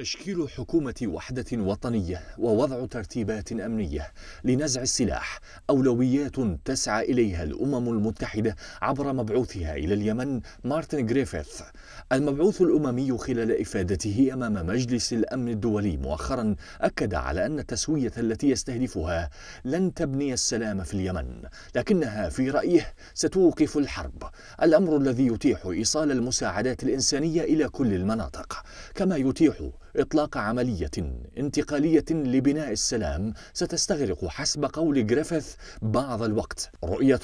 تشكيل حكومة وحدة وطنية ووضع ترتيبات أمنية لنزع السلاح أولويات تسعى إليها الأمم المتحدة عبر مبعوثها إلى اليمن مارتن جريفيث المبعوث الأممي خلال إفادته أمام مجلس الأمن الدولي مؤخرا أكد على أن التسوية التي يستهدفها لن تبني السلام في اليمن لكنها في رأيه ستوقف الحرب الأمر الذي يتيح إيصال المساعدات الإنسانية إلى كل المناطق كما يتيح إطلاق عملية انتقالية لبناء السلام ستستغرق حسب قول جريفيث بعض الوقت رؤية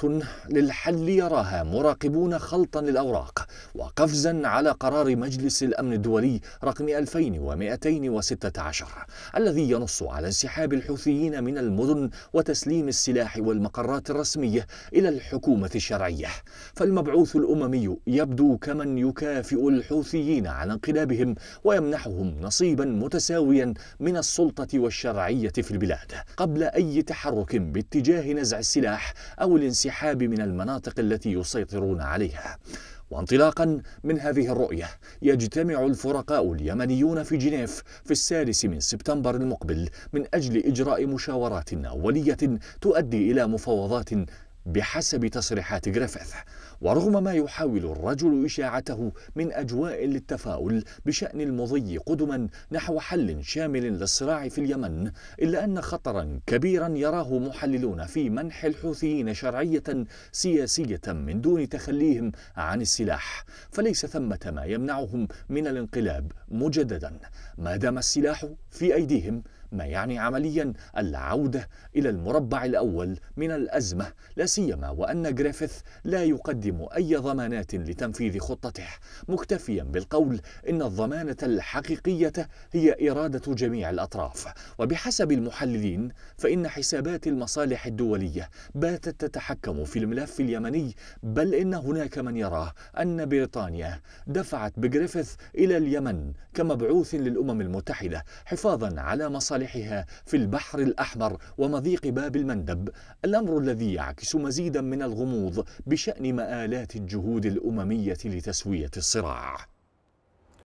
للحل يراها مراقبون خلطا للأوراق وقفزا على قرار مجلس الأمن الدولي رقم 2216 الذي ينص على انسحاب الحوثيين من المدن وتسليم السلاح والمقرات الرسمية إلى الحكومة الشرعية فالمبعوث الأممي يبدو كمن يكافئ الحوثيين على انقلابهم ويمنحهم نصر نصيبا متساويا من السلطة والشرعية في البلاد قبل أي تحرك باتجاه نزع السلاح أو الانسحاب من المناطق التي يسيطرون عليها وانطلاقا من هذه الرؤية يجتمع الفرقاء اليمنيون في جنيف في السادس من سبتمبر المقبل من أجل إجراء مشاورات أولية تؤدي إلى مفاوضات بحسب تصريحات جريفيث ورغم ما يحاول الرجل إشاعته من أجواء للتفاؤل بشأن المضي قدما نحو حل شامل للصراع في اليمن إلا أن خطرا كبيرا يراه محللون في منح الحوثيين شرعية سياسية من دون تخليهم عن السلاح فليس ثمة ما يمنعهم من الانقلاب مجددا ما دام السلاح في أيديهم ما يعني عمليا العودة إلى المربع الأول من الأزمة لا سيما وأن جريفيث لا يقدم أي ضمانات لتنفيذ خطته مكتفيا بالقول إن الضمانة الحقيقية هي إرادة جميع الأطراف وبحسب المحللين فإن حسابات المصالح الدولية باتت تتحكم في الملف اليمني بل إن هناك من يراه أن بريطانيا دفعت بجريفيث إلى اليمن كمبعوث للأمم المتحدة حفاظا على مصالح مصالحها في البحر الأحمر ومضيق باب المندب الأمر الذي يعكس مزيدا من الغموض بشأن مآلات الجهود الأممية لتسوية الصراع